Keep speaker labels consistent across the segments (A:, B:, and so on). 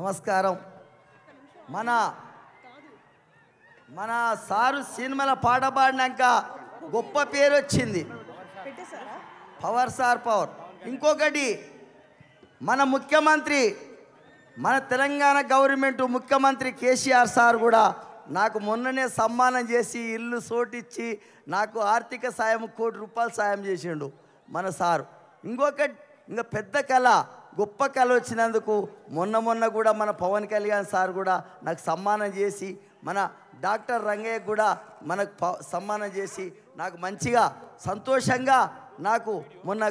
A: నమస్కారం మన మన సారు సినిమాల పాట పాడినాక గొప్ప పేరు వచ్చింది పవర్ సార్ పవర్ ఇంకొకటి మన ముఖ్యమంత్రి మన తెలంగాణ గవర్నమెంట్ ముఖ్యమంత్రి కేసీఆర్ సార్ కూడా నాకు మొన్ననే సమ్మానం చేసి ఇల్లు సోటిచ్చి నాకు ఆర్థిక సాయం కోటి రూపాయలు సాయం చేసిండు మన సారు ఇంకొకటి ఇంకా పెద్ద కళ గొప్ప కళ వచ్చినందుకు మొన్న మొన్న కూడా మన పవన్ కళ్యాణ్ సార్ కూడా నాకు సమ్మానం చేసి మన డాక్టర్ రంగయ్య కూడా మనకు సమ్మానం చేసి నాకు మంచిగా సంతోషంగా నాకు మొన్న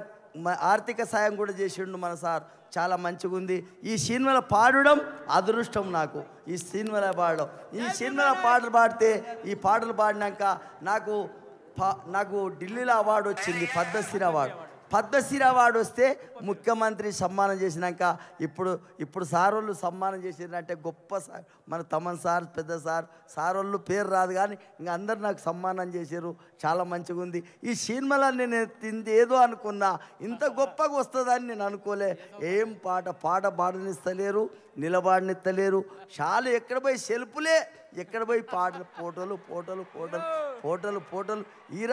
A: ఆర్థిక సాయం కూడా చేసిండు మన సార్ చాలా మంచిగా ఉంది ఈ సినిమాల పాడడం అదృష్టం నాకు ఈ సినిమాల పాడడం ఈ సినిమాల పాటలు పాడితే ఈ పాటలు పాడినాక నాకు నాకు ఢిల్లీలో అవార్డు వచ్చింది పద్మశ్రీ అవార్డు వాడు వస్తే ముఖ్యమంత్రి సమ్మానం చేసినాక ఇప్పుడు ఇప్పుడు సారోళ్ళు సమ్మానం చేసిందంటే గొప్ప సార్ మన తమన్ సార్ పెద్ద సార్ సారోళ్ళు పేరు రాదు కానీ ఇంక అందరు నాకు సమ్మానం చేశారు చాలా మంచిగా ఉంది ఈ సినిమాలన్నీ నేను ఏదో అనుకున్నా ఇంత గొప్పగా వస్తుందని నేను అనుకోలే ఏం పాట పాట పాడనిస్తలేరు నిలబాడినిస్తలేరు చాలా ఎక్కడ పోయి సెల్పులే ఎక్కడ పోయి పాటలు ఫోటోలు ఫోటోలు ఫోటోలు ఫోటోలు ఫోటోలు ఈ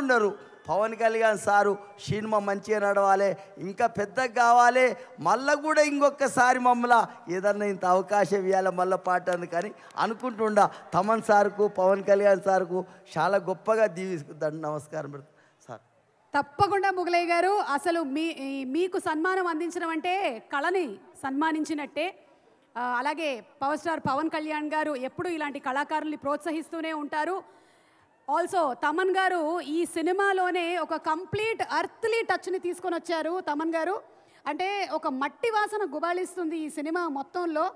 A: ఉండరు పవన్ కళ్యాణ్ సారు సినిమా మంచిగా నడవాలి ఇంకా పెద్దగా కావాలి మళ్ళీ కూడా ఇంకొకసారి మమ్మల్ని ఏదన్నా ఇంత అవకాశం ఇవ్వాలి మళ్ళీ పాటను కానీ అనుకుంటుండా తమన్ సార్కు పవన్ కళ్యాణ్ సార్కు చాలా గొప్పగా దీవిస్తుందండి నమస్కారం సార్
B: తప్పకుండా ముగలయ్య గారు అసలు మీ మీకు సన్మానం అందించడం అంటే కళని సన్మానించినట్టే అలాగే పవర్ స్టార్ పవన్ కళ్యాణ్ గారు ఎప్పుడు ఇలాంటి కళాకారుల్ని ప్రోత్సహిస్తూనే ఉంటారు ఆల్సో తమన్ గారు ఈ సినిమాలోనే ఒక కంప్లీట్ అర్త్లీ టచ్ని తీసుకొని వచ్చారు తమన్ గారు అంటే ఒక మట్టి వాసన గుబాళిస్తుంది ఈ సినిమా మొత్తంలో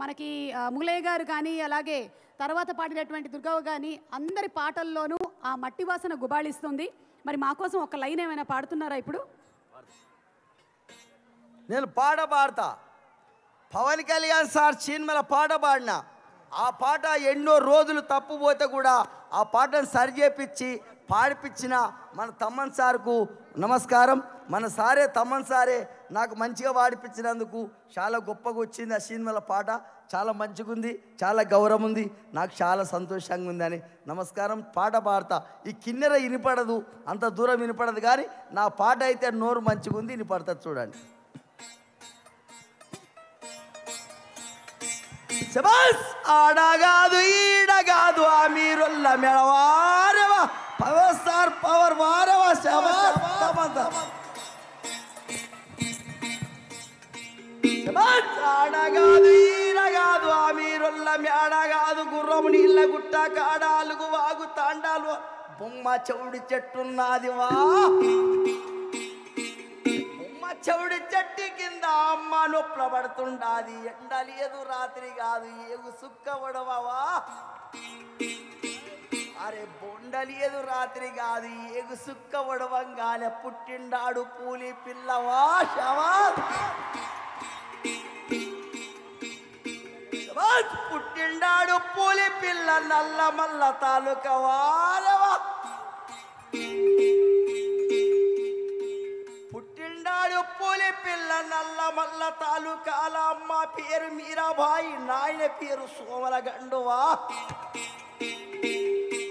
B: మనకి ములయ్య గారు కానీ అలాగే తర్వాత పాడినటువంటి దుర్గవ్వ కానీ అందరి పాటల్లోనూ ఆ మట్టి వాసన గుబాళిస్తుంది మరి మా కోసం ఒక లైన్ ఏమైనా పాడుతున్నారా ఇప్పుడు
A: నేను పాట పాడతా పవన్ కళ్యాణ్ సార్ సినిమాల పాట పాడినా ఆ పాట ఎన్నో రోజులు తప్పుపోతే కూడా ఆ పాటను చేపించి పాడిపించిన మన తమ్మన్ సార్కు నమస్కారం మన సారే తమ్మన్ సారే నాకు మంచిగా పాడిపించినందుకు చాలా గొప్పగా వచ్చింది ఆ సినిమాల పాట చాలా మంచిగా ఉంది చాలా గౌరవం ఉంది నాకు చాలా సంతోషంగా ఉందని నమస్కారం పాట పాడతా ఈ కిన్నెర వినపడదు అంత దూరం వినపడదు కానీ నా పాట అయితే నోరు మంచిగా ఉంది వినిపడతా చూడండి శబాస్ ఆడగాదు ఈడగాదు ఆ మీరుల్ల మెడవారవ పవర్ స్టార్ పవర్ శబాస్ ఆడగాదు ఈడగాదు ఆ మీరుల్ల గుర్రము నీళ్ళ గుట్ట కాడాలుగు వాగు తాండాలు బొమ్మ చెవుడి వా బొమ్మ చెవుడి అమ్మ ప్రబడుతుండాలి ఎండలేదు రాత్రి కాదు ఏగు సుక్క ఉడవవా అరే బొండలేదు రాత్రి కాదు ఏగు సుక్క ఒడవంగానే పుట్టిండాడు పూలి పిల్లవా శవా పుట్టిండాడు పూలి పిల్ల నల్ల మల్ల తాలూకా पेर मेरा भाई नायने पेर सोमला गंडवा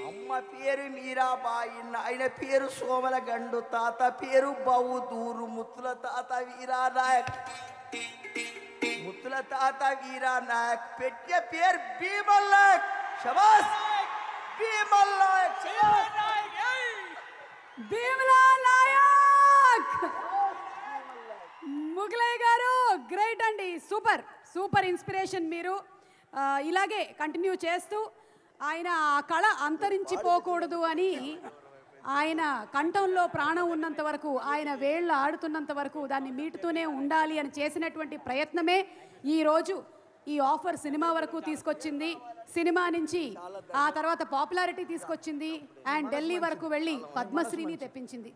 A: అమ్మ పేరు మీరాబాయి నాయన పేరు సోమల గండు తాత పేరు బావు దూరు ముత్తుల తాత వీరా నాయక్ ముత్తుల తాత వీరా నాయక్ పెట్టే పేరు భీమల్ నాయక్ శబాస్ భీమల్ నాయక్
B: భీమలా నాయక్ ముగలయ్య గారు గ్రేట్ సూపర్ సూపర్ ఇన్స్పిరేషన్ మీరు ఇలాగే కంటిన్యూ చేస్తూ ఆయన ఆ కళ అంతరించిపోకూడదు అని ఆయన కంఠంలో ప్రాణం ఉన్నంత వరకు ఆయన వేళ్ళు ఆడుతున్నంత వరకు దాన్ని మీటుతూనే ఉండాలి అని చేసినటువంటి ప్రయత్నమే ఈరోజు ఈ ఆఫర్ సినిమా వరకు తీసుకొచ్చింది సినిమా నుంచి ఆ తర్వాత పాపులారిటీ తీసుకొచ్చింది అండ్ ఢిల్లీ వరకు వెళ్ళి పద్మశ్రీని తెప్పించింది